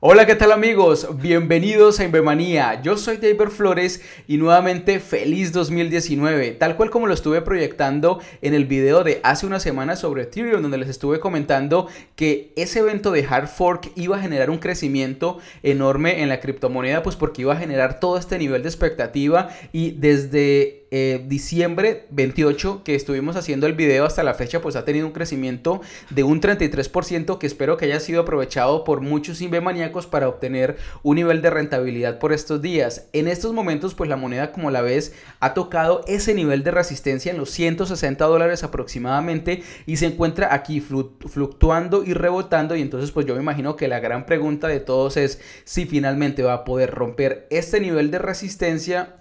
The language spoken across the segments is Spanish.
Hola, ¿qué tal amigos? Bienvenidos a Invemanía. Yo soy David Flores y nuevamente feliz 2019, tal cual como lo estuve proyectando en el video de hace una semana sobre Ethereum, donde les estuve comentando que ese evento de Hard Fork iba a generar un crecimiento enorme en la criptomoneda, pues porque iba a generar todo este nivel de expectativa y desde eh, diciembre 28 que estuvimos haciendo el video hasta la fecha, pues ha tenido un crecimiento de un 33% que espero que haya sido aprovechado por muchos maníacos para obtener un nivel de rentabilidad por estos días. En estos momentos, pues la moneda como la ves ha tocado ese nivel de resistencia en los 160 dólares aproximadamente y se encuentra aquí fluctuando y rebotando y entonces pues yo me imagino que la gran pregunta de todos es si finalmente va a poder romper este nivel de resistencia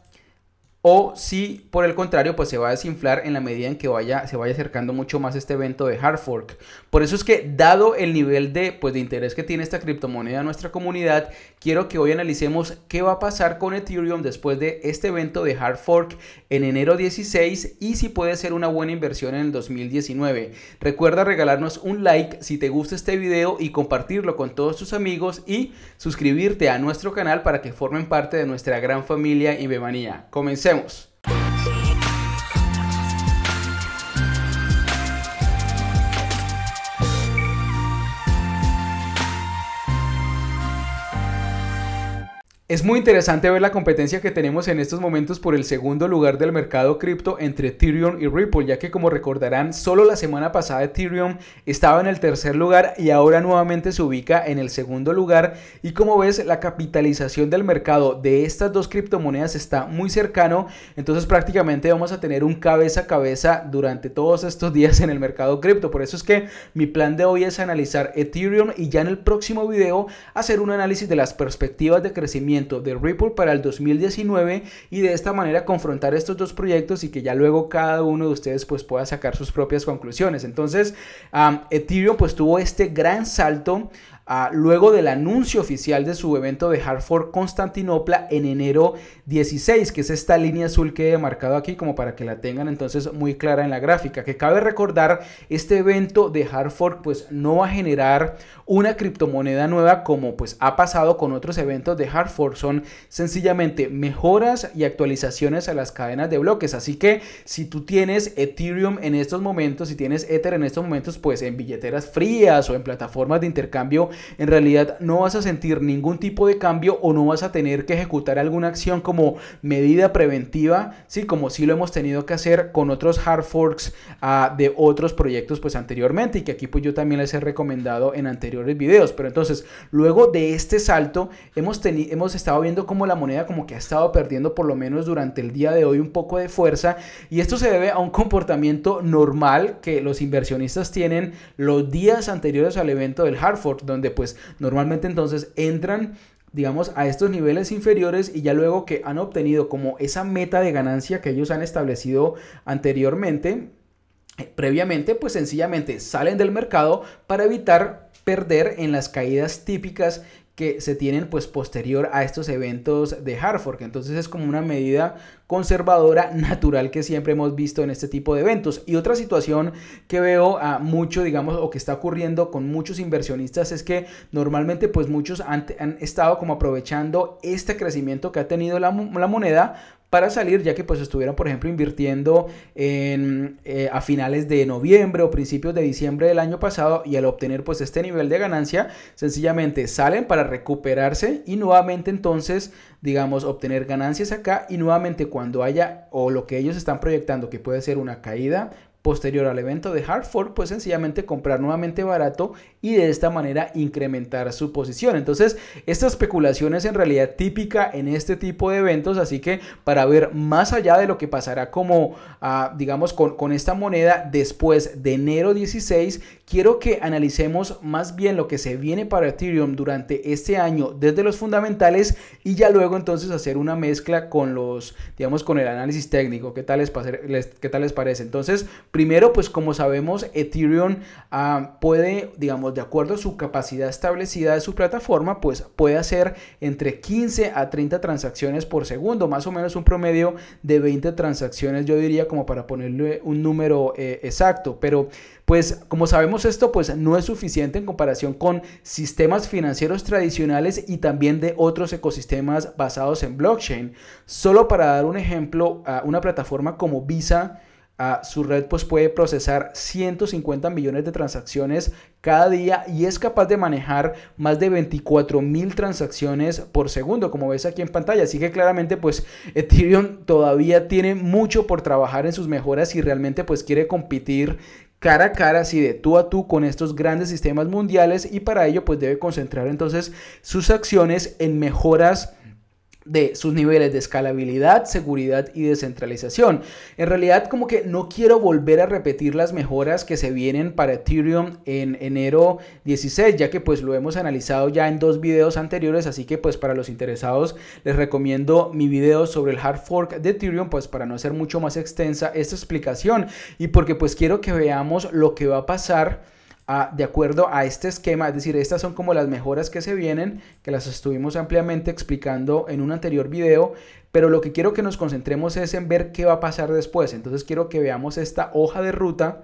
o si por el contrario pues se va a desinflar en la medida en que vaya, se vaya acercando mucho más este evento de hard fork. Por eso es que dado el nivel de, pues, de interés que tiene esta criptomoneda en nuestra comunidad, quiero que hoy analicemos qué va a pasar con Ethereum después de este evento de Hard Fork en enero 16 y si puede ser una buena inversión en el 2019. Recuerda regalarnos un like si te gusta este video y compartirlo con todos tus amigos y suscribirte a nuestro canal para que formen parte de nuestra gran familia bebanía. Comencemos. Es muy interesante ver la competencia que tenemos en estos momentos por el segundo lugar del mercado cripto entre Ethereum y Ripple, ya que como recordarán, solo la semana pasada Ethereum estaba en el tercer lugar y ahora nuevamente se ubica en el segundo lugar y como ves, la capitalización del mercado de estas dos criptomonedas está muy cercano, entonces prácticamente vamos a tener un cabeza a cabeza durante todos estos días en el mercado cripto, por eso es que mi plan de hoy es analizar Ethereum y ya en el próximo video hacer un análisis de las perspectivas de crecimiento de Ripple para el 2019 y de esta manera confrontar estos dos proyectos y que ya luego cada uno de ustedes pues pueda sacar sus propias conclusiones. Entonces, Ethereum pues tuvo este gran salto Ah, luego del anuncio oficial de su evento de Hartford Constantinopla en enero 16, que es esta línea azul que he marcado aquí como para que la tengan entonces muy clara en la gráfica. Que cabe recordar, este evento de Hartford pues no va a generar una criptomoneda nueva como pues ha pasado con otros eventos de Hartford. Son sencillamente mejoras y actualizaciones a las cadenas de bloques. Así que si tú tienes Ethereum en estos momentos, si tienes Ether en estos momentos, pues en billeteras frías o en plataformas de intercambio en realidad no vas a sentir ningún tipo de cambio o no vas a tener que ejecutar alguna acción como medida preventiva, ¿sí? como si lo hemos tenido que hacer con otros hard forks ah, de otros proyectos pues anteriormente y que aquí pues yo también les he recomendado en anteriores videos. Pero entonces, luego de este salto, hemos, hemos estado viendo como la moneda como que ha estado perdiendo por lo menos durante el día de hoy un poco de fuerza y esto se debe a un comportamiento normal que los inversionistas tienen los días anteriores al evento del hard fork, donde pues normalmente entonces entran digamos, a estos niveles inferiores y ya luego que han obtenido como esa meta de ganancia que ellos han establecido anteriormente, eh, previamente, pues sencillamente salen del mercado para evitar perder en las caídas típicas que se tienen pues posterior a estos eventos de Hartford. Entonces es como una medida conservadora natural que siempre hemos visto en este tipo de eventos. Y otra situación que veo a mucho, digamos, o que está ocurriendo con muchos inversionistas es que normalmente pues muchos han, han estado como aprovechando este crecimiento que ha tenido la, la moneda para salir, ya que pues estuvieron, por ejemplo, invirtiendo en, eh, a finales de noviembre o principios de diciembre del año pasado y al obtener pues este nivel de ganancia, sencillamente salen para recuperarse y nuevamente entonces, digamos, obtener ganancias acá y nuevamente cuando haya o lo que ellos están proyectando que puede ser una caída, posterior al evento de Hartford, pues sencillamente comprar nuevamente barato y de esta manera incrementar su posición. Entonces, esta especulación es en realidad típica en este tipo de eventos, así que para ver más allá de lo que pasará como, ah, digamos, con, con esta moneda después de enero 16, quiero que analicemos más bien lo que se viene para Ethereum durante este año desde los fundamentales y ya luego entonces hacer una mezcla con los, digamos, con el análisis técnico. ¿Qué tal les, qué tal les parece? Entonces, Primero, pues como sabemos, Ethereum ah, puede, digamos, de acuerdo a su capacidad establecida de su plataforma, pues puede hacer entre 15 a 30 transacciones por segundo, más o menos un promedio de 20 transacciones, yo diría como para ponerle un número eh, exacto, pero pues como sabemos esto, pues no es suficiente en comparación con sistemas financieros tradicionales y también de otros ecosistemas basados en blockchain. Solo para dar un ejemplo, una plataforma como Visa, su red pues, puede procesar 150 millones de transacciones cada día y es capaz de manejar más de 24 mil transacciones por segundo, como ves aquí en pantalla. Así que claramente, pues Ethereum todavía tiene mucho por trabajar en sus mejoras y realmente, pues quiere competir cara a cara, así de tú a tú con estos grandes sistemas mundiales y para ello, pues debe concentrar entonces sus acciones en mejoras de sus niveles de escalabilidad, seguridad y descentralización. En realidad como que no quiero volver a repetir las mejoras que se vienen para Ethereum en enero 16, ya que pues lo hemos analizado ya en dos videos anteriores, así que pues para los interesados les recomiendo mi video sobre el hard fork de Ethereum, pues para no hacer mucho más extensa esta explicación y porque pues quiero que veamos lo que va a pasar de acuerdo a este esquema, es decir, estas son como las mejoras que se vienen, que las estuvimos ampliamente explicando en un anterior video, pero lo que quiero que nos concentremos es en ver qué va a pasar después. Entonces quiero que veamos esta hoja de ruta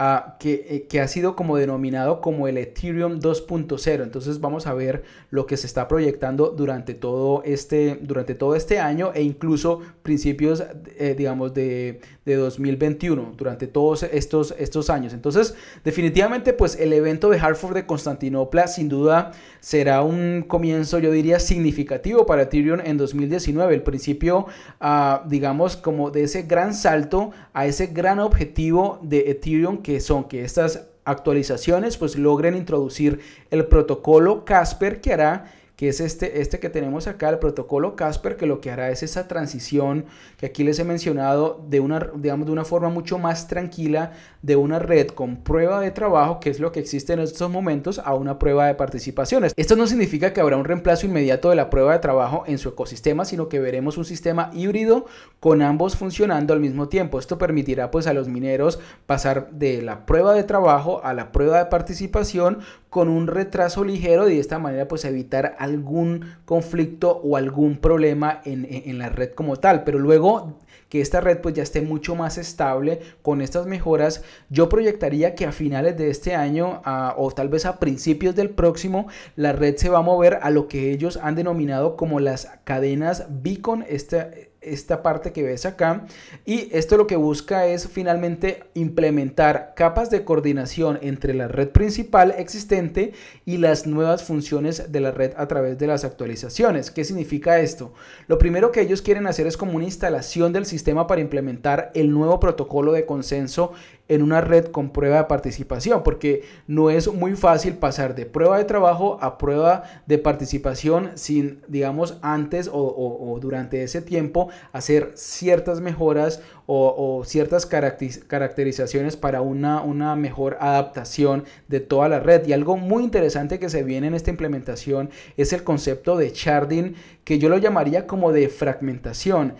eh, que, ha sido como denominado como el Ethereum 2.0. Entonces vamos a ver lo que se está proyectando durante todo este, durante todo este año e incluso principios, eh, digamos, de, 2021, durante todos estos, estos años. Entonces, definitivamente, pues el evento de Hartford de Constantinopla sin duda será un comienzo, yo diría, significativo para Ethereum en 2019. El principio, ah, digamos, como de ese gran salto a ese gran objetivo de Ethereum que son que estas actualizaciones pues logren introducir el protocolo Casper que hará que es este, este que tenemos acá, el protocolo Casper, que lo que hará es esa transición que aquí les he mencionado de una, digamos, de una forma mucho más tranquila de una red con prueba de trabajo, que es lo que existe en estos momentos, a una prueba de participaciones. Esto no significa que habrá un reemplazo inmediato de la prueba de trabajo en su ecosistema, sino que veremos un sistema híbrido con ambos funcionando al mismo tiempo. Esto permitirá pues a los mineros pasar de la prueba de trabajo a la prueba de participación con un retraso ligero y de esta manera pues evitar algún conflicto o algún problema en, la red como tal. Pero luego que esta red pues ya esté mucho más estable con estas mejoras, yo proyectaría que a finales de este año o tal vez a principios del próximo, la red se va a mover a lo que ellos han denominado como las cadenas beacon. este esta parte que ves acá. Y esto lo que busca es finalmente implementar capas de coordinación entre la red principal existente y las nuevas funciones de la red a través de las actualizaciones. ¿Qué significa esto? Lo primero que ellos quieren hacer es como una instalación del sistema para implementar el nuevo protocolo de consenso en una red con prueba de participación, porque no es muy fácil pasar de prueba de trabajo a prueba de participación sin, digamos, antes o, durante ese tiempo hacer ciertas mejoras o, ciertas caracterizaciones para una, una mejor adaptación de toda la red. Y algo muy interesante que se viene en esta implementación es el concepto de sharding, que yo lo llamaría como de fragmentación.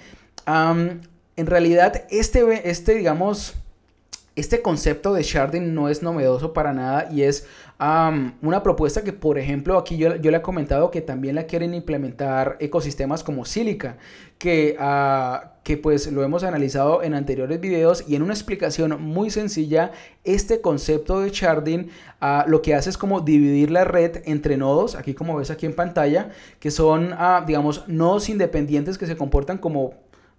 en realidad, este, este digamos, este concepto de sharding no es novedoso para nada y es una propuesta que, por ejemplo, aquí yo, le he comentado que también la quieren implementar ecosistemas como Silica, que, ah, que pues lo hemos analizado en anteriores videos y en una explicación muy sencilla, este concepto de sharding ah, lo que hace es como dividir la red entre nodos, aquí como ves aquí en pantalla, que son, ah, digamos, nodos independientes que se comportan como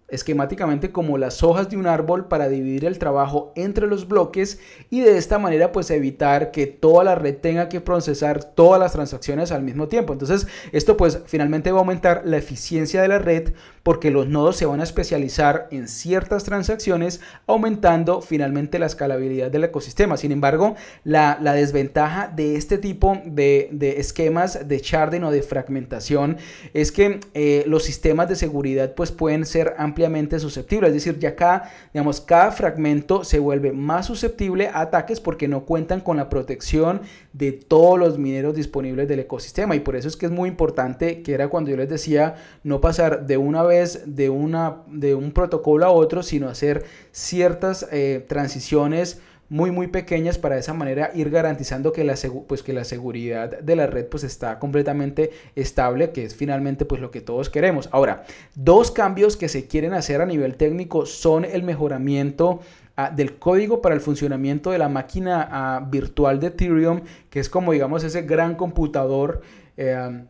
esquemáticamente como las hojas de un árbol para dividir el trabajo entre los bloques y de esta manera pues evitar que toda la red tenga que procesar todas las transacciones al mismo tiempo. Entonces esto pues finalmente va a aumentar la eficiencia de la red porque los nodos se van a especializar en ciertas transacciones, aumentando finalmente la escalabilidad del ecosistema. Sin embargo, la, desventaja de este tipo de, esquemas de sharding o de fragmentación es que eh, los sistemas de seguridad pues, pueden ser ampliamente susceptibles. Es decir, ya cada, digamos, cada fragmento se vuelve más susceptible a ataques porque no cuentan con la protección de todos los mineros disponibles del ecosistema. Y por eso es que es muy importante que era cuando yo les decía no pasar de una vez de, una, de un protocolo a otro, sino hacer ciertas eh, transiciones muy muy pequeñas para de esa manera ir garantizando que la, pues, que la seguridad de la red pues está completamente estable, que es finalmente pues lo que todos queremos. Ahora, dos cambios que se quieren hacer a nivel técnico son el mejoramiento ah, del código para el funcionamiento de la máquina ah, virtual de Ethereum, que es como digamos ese gran computador eh,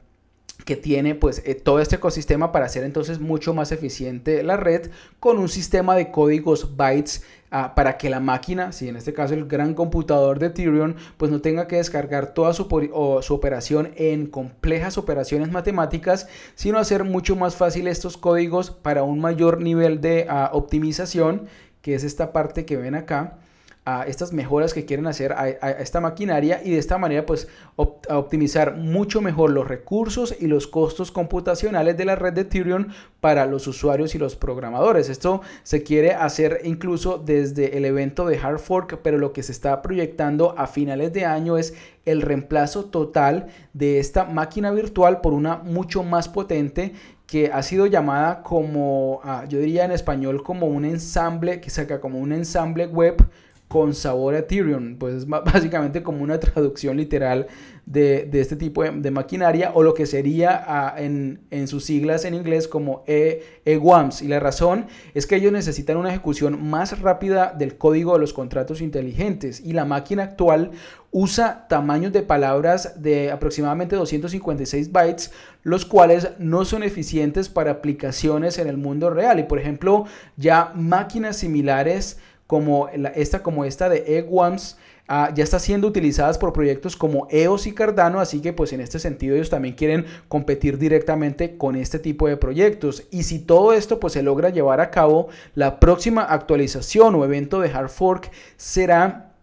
que tiene pues eh, todo este ecosistema para hacer entonces mucho más eficiente la red con un sistema de códigos bytes ah, para que la máquina, si en este caso el gran computador de Tyrion, pues no tenga que descargar toda su, operación en complejas operaciones matemáticas, sino hacer mucho más fácil estos códigos para un mayor nivel de ah, optimización, que es esta parte que ven acá a estas mejoras que quieren hacer a, esta maquinaria y de esta manera pues optimizar mucho mejor los recursos y los costos computacionales de la red de Ethereum para los usuarios y los programadores. Esto se quiere hacer incluso desde el evento de Hard Fork, pero lo que se está proyectando a finales de año es el reemplazo total de esta máquina virtual por una mucho más potente que ha sido llamada como, ah, yo diría en español, como un ensamble, que saca como un ensamble web con sabor a Tyrion, pues es básicamente como una traducción literal de, este tipo de, maquinaria o lo que sería ah, en, sus siglas en inglés como e, EWAMS. y la razón es que ellos necesitan una ejecución más rápida del código de los contratos inteligentes y la máquina actual usa tamaños de palabras de aproximadamente 256 bytes, los cuales no son eficientes para aplicaciones en el mundo real. Y por ejemplo, ya máquinas similares como esta, como esta de Eggwams ah, ya está siendo utilizadas por proyectos como EOS y Cardano, así que pues en este sentido ellos también quieren competir directamente con este tipo de proyectos. Y si todo esto pues se logra llevar a cabo, la próxima actualización o evento de Hard Fork será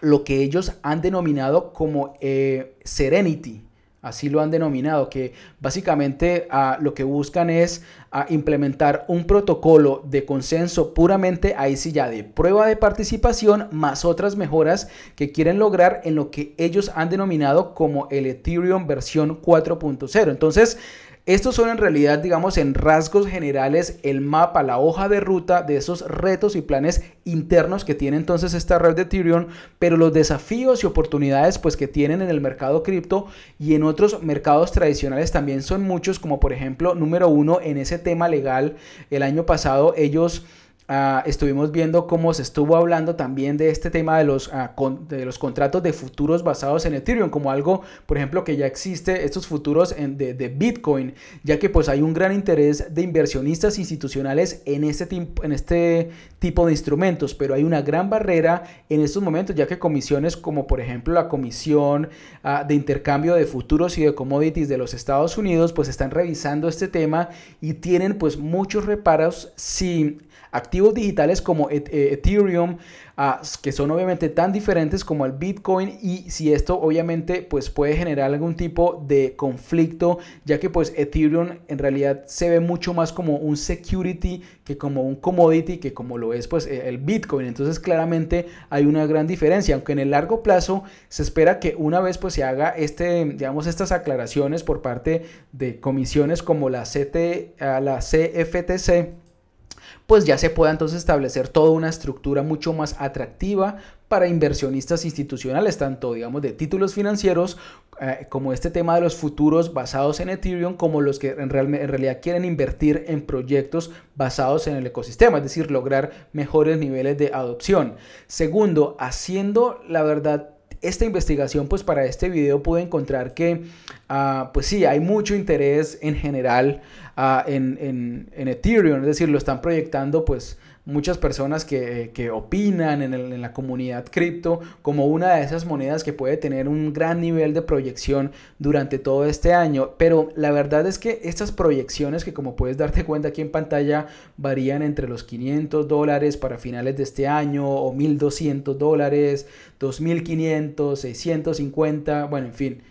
lo que ellos han denominado como eh, Serenity así lo han denominado, que básicamente ah, lo que buscan es a ah, implementar un protocolo de consenso puramente ahí sí ya de prueba de participación más otras mejoras que quieren lograr en lo que ellos han denominado como el Ethereum versión 4.0. Entonces, estos son en realidad, digamos, en rasgos generales el mapa, la hoja de ruta de esos retos y planes internos que tiene entonces esta red de Ethereum, pero los desafíos y oportunidades pues que tienen en el mercado cripto y en otros mercados tradicionales también son muchos, como por ejemplo, número uno, en ese tema legal, el año pasado ellos Ah, estuvimos viendo cómo se estuvo hablando también de este tema de los, ah, de los contratos de futuros basados en Ethereum, como algo, por ejemplo, que ya existe, estos futuros de, Bitcoin, ya que pues hay un gran interés de inversionistas institucionales en este, en este tipo de instrumentos, pero hay una gran barrera en estos momentos, ya que comisiones como por ejemplo la Comisión ah, de Intercambio de Futuros y de Commodities de los Estados Unidos, pues están revisando este tema y tienen pues muchos reparos si Activos digitales como e-, eh, Ethereum, ah, que son obviamente tan diferentes como el Bitcoin y si esto obviamente pues puede generar algún tipo de conflicto, ya que pues Ethereum en realidad se ve mucho más como un security que como un commodity, que como lo es pues eh, el Bitcoin. Entonces claramente hay una gran diferencia, aunque en el largo plazo se espera que una vez pues se haga este, digamos, estas aclaraciones por parte de comisiones como la, CT, ah, la CFTC, pues ya se puede entonces establecer toda una estructura mucho más atractiva para inversionistas institucionales, tanto digamos de títulos financieros eh, como este tema de los futuros basados en Ethereum, como los que en, en, realidad quieren invertir en proyectos basados en el ecosistema, es decir, lograr mejores niveles de adopción. Segundo, haciendo la verdad esta investigación, pues para este video pude encontrar que, ah, pues sí, hay mucho interés en general ah, en, en, en Ethereum, es decir, lo están proyectando pues muchas personas que, eh, opinan en, la comunidad cripto como una de esas monedas que puede tener un gran nivel de proyección durante todo este año. Pero la verdad es que estas proyecciones que como puedes darte cuenta aquí en pantalla varían entre los 500 dólares para finales de este año o 1200 dólares, 2500, 650, bueno, en fin.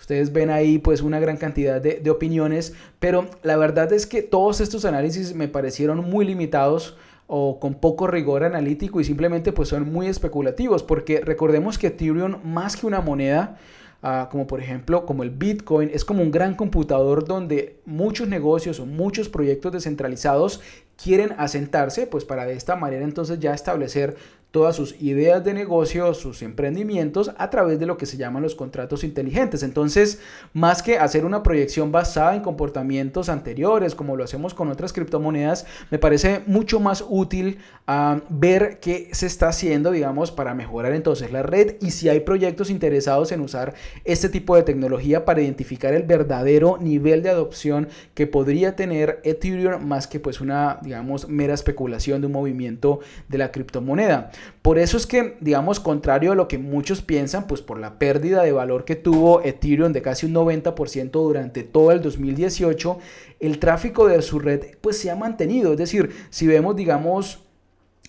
Ustedes ven ahí pues una gran cantidad de, de opiniones, pero la verdad es que todos estos análisis me parecieron muy limitados o con poco rigor analítico y simplemente pues son muy especulativos porque recordemos que Ethereum más que una moneda ah, como por ejemplo como el Bitcoin es como un gran computador donde muchos negocios o muchos proyectos descentralizados quieren asentarse pues para de esta manera entonces ya establecer todas sus ideas de negocio, sus emprendimientos a través de lo que se llaman los contratos inteligentes. Entonces, más que hacer una proyección basada en comportamientos anteriores, como lo hacemos con otras criptomonedas, me parece mucho más útil ah, ver qué se está haciendo, digamos, para mejorar entonces la red y si hay proyectos interesados en usar este tipo de tecnología para identificar el verdadero nivel de adopción que podría tener Ethereum más que pues una, digamos, mera especulación de un movimiento de la criptomoneda. Por eso es que, digamos, contrario a lo que muchos piensan, pues por la pérdida de valor que tuvo Ethereum de casi un 90% durante todo el 2018, el tráfico de su red pues se ha mantenido. Es decir, si vemos, digamos,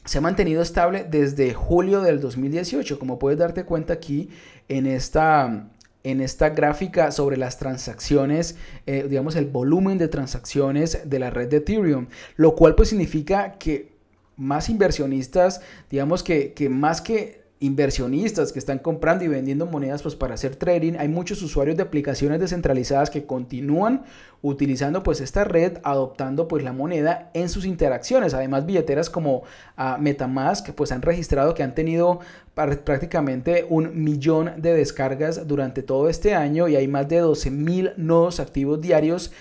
se ha mantenido estable desde julio del 2018, como puedes darte cuenta aquí en esta, en esta gráfica sobre las transacciones, eh, digamos el volumen de transacciones de la red de Ethereum, lo cual pues significa que más inversionistas, digamos que, más que inversionistas que están comprando y vendiendo monedas pues para hacer trading. Hay muchos usuarios de aplicaciones descentralizadas que continúan utilizando pues esta red, adoptando pues la moneda en sus interacciones. Además billeteras como ah, Metamask pues han registrado que han tenido prácticamente un millón de descargas durante todo este año y hay más de 12 mil nodos activos diarios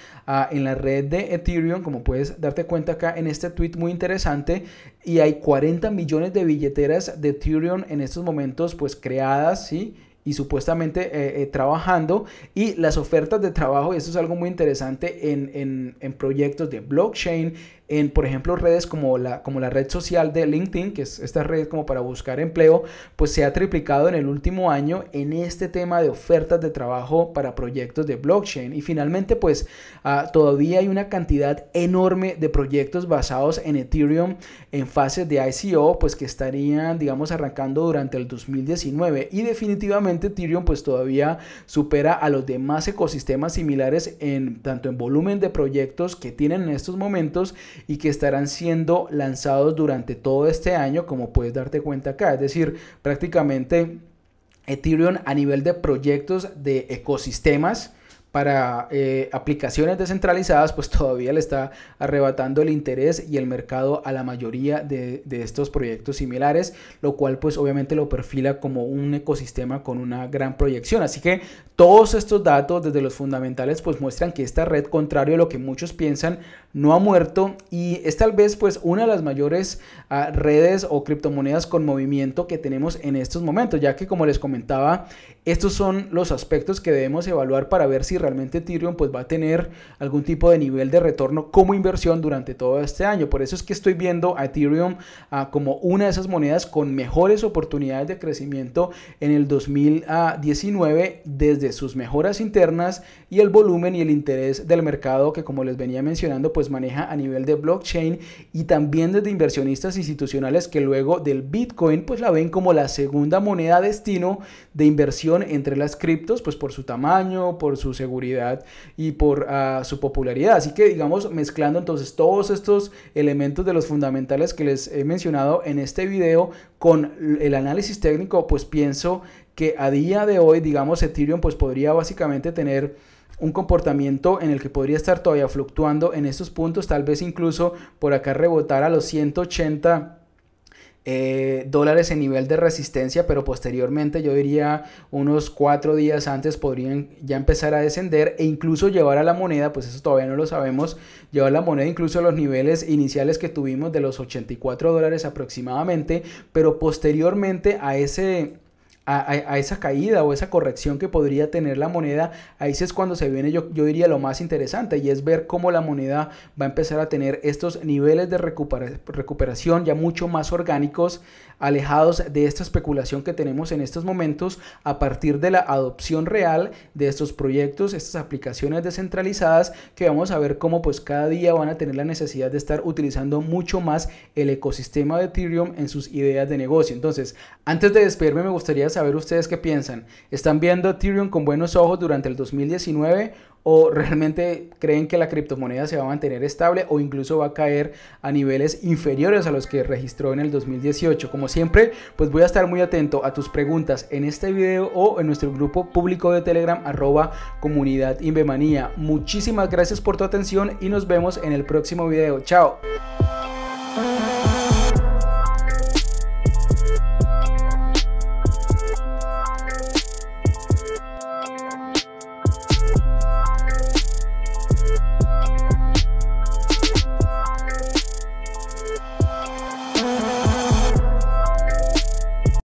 en la red de Ethereum, como puedes darte cuenta acá en este tweet muy interesante, y hay 40 millones de billeteras de Ethereum en estos momentos pues creadas, ¿sí? y supuestamente eh, eh, trabajando y las ofertas de trabajo, y esto es algo muy interesante en, en proyectos de blockchain, en, por ejemplo, redes como la, como la red social de LinkedIn, que es esta red como para buscar empleo, pues se ha triplicado en el último año en este tema de ofertas de trabajo para proyectos de blockchain. Y finalmente, pues ah, todavía hay una cantidad enorme de proyectos basados en Ethereum en fases de ICO, pues que estarían, digamos, arrancando durante el 2019. Y definitivamente Ethereum, pues todavía supera a los demás ecosistemas similares en tanto en volumen de proyectos que tienen en estos momentos y que estarán siendo lanzados durante todo este año, como puedes darte cuenta acá. Es decir, prácticamente Ethereum a nivel de proyectos de ecosistemas para eh, aplicaciones descentralizadas, pues todavía le está arrebatando el interés y el mercado a la mayoría de, de, estos proyectos similares, lo cual pues obviamente lo perfila como un ecosistema con una gran proyección. Así que todos estos datos desde los fundamentales pues muestran que esta red, contrario a lo que muchos piensan, no ha muerto y es tal vez pues una de las mayores ah, redes o criptomonedas con movimiento que tenemos en estos momentos, ya que como les comentaba, estos son los aspectos que debemos evaluar para ver si realmente Ethereum pues va a tener algún tipo de nivel de retorno como inversión durante todo este año. Por eso es que estoy viendo a Ethereum ah, como una de esas monedas con mejores oportunidades de crecimiento en el 2019 ah, desde sus mejoras internas y el volumen y el interés del mercado que como les venía mencionando pues maneja a nivel de blockchain y también desde inversionistas institucionales que luego del Bitcoin pues la ven como la segunda moneda destino de inversión entre las criptos pues por su tamaño, por su seguridad y por ah, su popularidad. Así que digamos mezclando entonces todos estos elementos de los fundamentales que les he mencionado en este video con el análisis técnico pues pienso que a día de hoy, digamos, Ethereum pues podría básicamente tener un comportamiento en el que podría estar todavía fluctuando en estos puntos, tal vez incluso por acá rebotar a los 180 eh, dólares en nivel de resistencia, pero posteriormente yo diría unos cuatro días antes podrían ya empezar a descender e incluso llevar a la moneda, pues eso todavía no lo sabemos, llevar la moneda incluso a los niveles iniciales que tuvimos de los 84 dólares aproximadamente, pero posteriormente a ese a, esa caída o esa corrección que podría tener la moneda, ahí es cuando se viene yo, yo diría lo más interesante y es ver cómo la moneda va a empezar a tener estos niveles de recuperación ya mucho más orgánicos, alejados de esta especulación que tenemos en estos momentos a partir de la adopción real de estos proyectos, estas aplicaciones descentralizadas que vamos a ver cómo pues cada día van a tener la necesidad de estar utilizando mucho más el ecosistema de Ethereum en sus ideas de negocio. Entonces, antes de despedirme me gustaría saber ustedes qué piensan. ¿Están viendo Ethereum con buenos ojos durante el 2019 o realmente creen que la criptomoneda se va a mantener estable o incluso va a caer a niveles inferiores a los que registró en el 2018. Como siempre, pues voy a estar muy atento a tus preguntas en este video o en nuestro grupo público de Telegram arroba comunidad Invemanía. Muchísimas gracias por tu atención y nos vemos en el próximo video. Chao.